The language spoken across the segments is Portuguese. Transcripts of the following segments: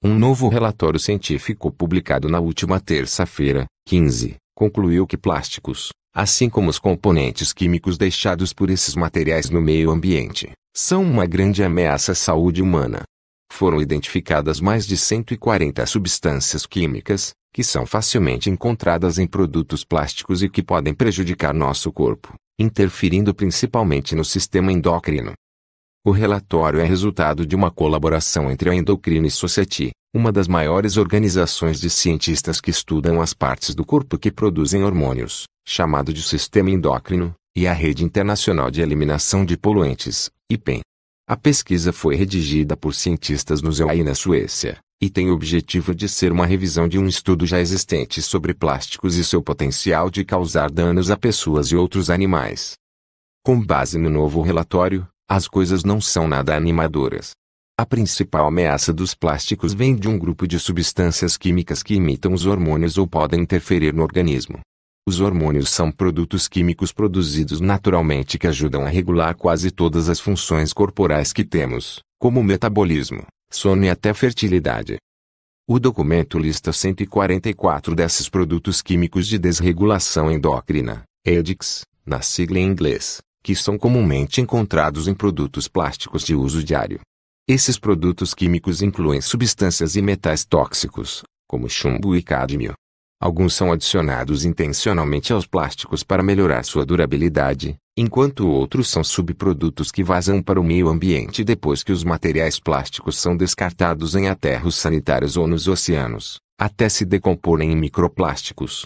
Um novo relatório científico publicado na última terça-feira, 15, concluiu que plásticos, assim como os componentes químicos deixados por esses materiais no meio ambiente, são uma grande ameaça à saúde humana. Foram identificadas mais de 140 substâncias químicas, que são facilmente encontradas em produtos plásticos e que podem prejudicar nosso corpo, interferindo principalmente no sistema endócrino. O relatório é resultado de uma colaboração entre a Endocrine Society, uma das maiores organizações de cientistas que estudam as partes do corpo que produzem hormônios, chamado de sistema endócrino, e a Rede Internacional de Eliminação de Poluentes, IPEN. A pesquisa foi redigida por cientistas no e na Suécia, e tem o objetivo de ser uma revisão de um estudo já existente sobre plásticos e seu potencial de causar danos a pessoas e outros animais. Com base no novo relatório, as coisas não são nada animadoras. A principal ameaça dos plásticos vem de um grupo de substâncias químicas que imitam os hormônios ou podem interferir no organismo. Os hormônios são produtos químicos produzidos naturalmente que ajudam a regular quase todas as funções corporais que temos, como o metabolismo, sono e até fertilidade. O documento lista 144 desses produtos químicos de desregulação endócrina, EDICS, na sigla em inglês que são comumente encontrados em produtos plásticos de uso diário. Esses produtos químicos incluem substâncias e metais tóxicos, como chumbo e cádmio. Alguns são adicionados intencionalmente aos plásticos para melhorar sua durabilidade, enquanto outros são subprodutos que vazam para o meio ambiente depois que os materiais plásticos são descartados em aterros sanitários ou nos oceanos, até se decomporem em microplásticos.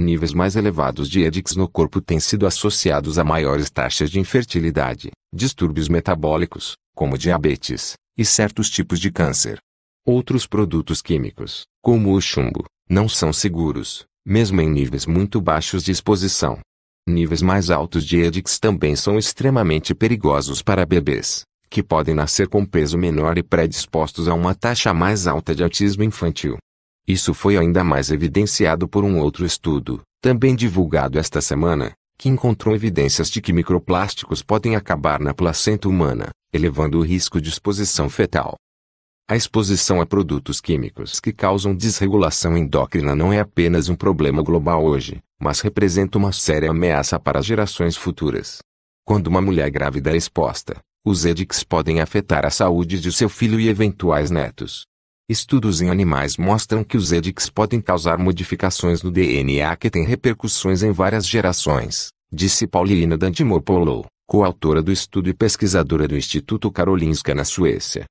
Níveis mais elevados de edix no corpo têm sido associados a maiores taxas de infertilidade, distúrbios metabólicos, como diabetes, e certos tipos de câncer. Outros produtos químicos, como o chumbo, não são seguros, mesmo em níveis muito baixos de exposição. Níveis mais altos de edix também são extremamente perigosos para bebês, que podem nascer com peso menor e predispostos a uma taxa mais alta de autismo infantil. Isso foi ainda mais evidenciado por um outro estudo, também divulgado esta semana, que encontrou evidências de que microplásticos podem acabar na placenta humana, elevando o risco de exposição fetal. A exposição a produtos químicos que causam desregulação endócrina não é apenas um problema global hoje, mas representa uma séria ameaça para gerações futuras. Quando uma mulher grávida é exposta, os edics podem afetar a saúde de seu filho e eventuais netos, Estudos em animais mostram que os edix podem causar modificações no DNA que têm repercussões em várias gerações, disse Paulina Dantimopoulos, coautora do estudo e pesquisadora do Instituto Karolinska na Suécia.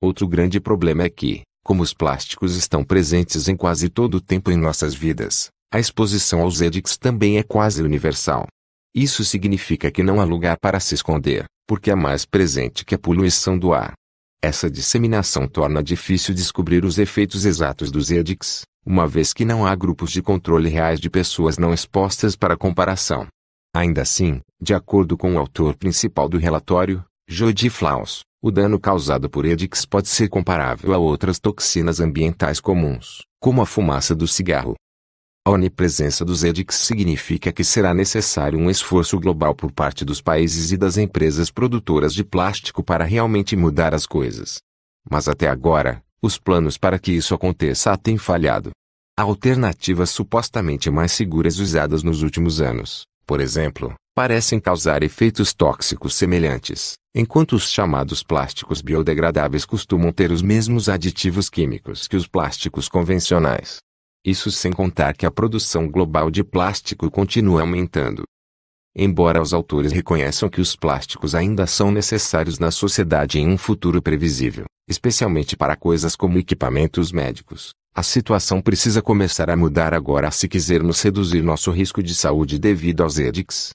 Outro grande problema é que, como os plásticos estão presentes em quase todo o tempo em nossas vidas, a exposição aos edix também é quase universal. Isso significa que não há lugar para se esconder, porque é mais presente que a poluição do ar, essa disseminação torna difícil descobrir os efeitos exatos dos edicts, uma vez que não há grupos de controle reais de pessoas não expostas para comparação. Ainda assim, de acordo com o autor principal do relatório, Jodi Flaus, o dano causado por edicts pode ser comparável a outras toxinas ambientais comuns, como a fumaça do cigarro, a onipresença dos edicts significa que será necessário um esforço global por parte dos países e das empresas produtoras de plástico para realmente mudar as coisas. Mas até agora, os planos para que isso aconteça têm falhado. Alternativas supostamente mais seguras usadas nos últimos anos, por exemplo, parecem causar efeitos tóxicos semelhantes, enquanto os chamados plásticos biodegradáveis costumam ter os mesmos aditivos químicos que os plásticos convencionais. Isso sem contar que a produção global de plástico continua aumentando. Embora os autores reconheçam que os plásticos ainda são necessários na sociedade em um futuro previsível, especialmente para coisas como equipamentos médicos, a situação precisa começar a mudar agora se quisermos reduzir nosso risco de saúde devido aos edicts.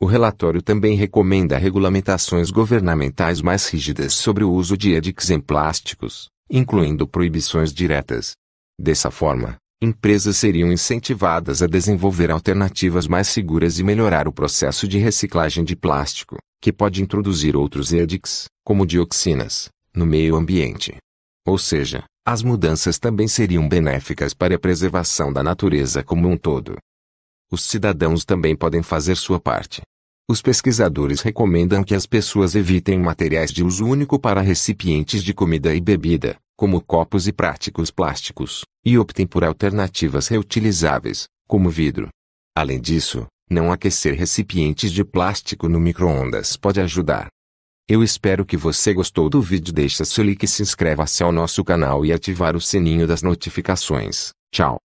O relatório também recomenda regulamentações governamentais mais rígidas sobre o uso de edicts em plásticos, incluindo proibições diretas. Dessa forma, empresas seriam incentivadas a desenvolver alternativas mais seguras e melhorar o processo de reciclagem de plástico, que pode introduzir outros edics, como dioxinas, no meio ambiente. Ou seja, as mudanças também seriam benéficas para a preservação da natureza como um todo. Os cidadãos também podem fazer sua parte, os pesquisadores recomendam que as pessoas evitem materiais de uso único para recipientes de comida e bebida, como copos e práticos plásticos, e optem por alternativas reutilizáveis, como vidro. Além disso, não aquecer recipientes de plástico no micro-ondas pode ajudar. Eu espero que você gostou do vídeo. Deixa seu like, se inscreva-se ao nosso canal e ativar o sininho das notificações. Tchau!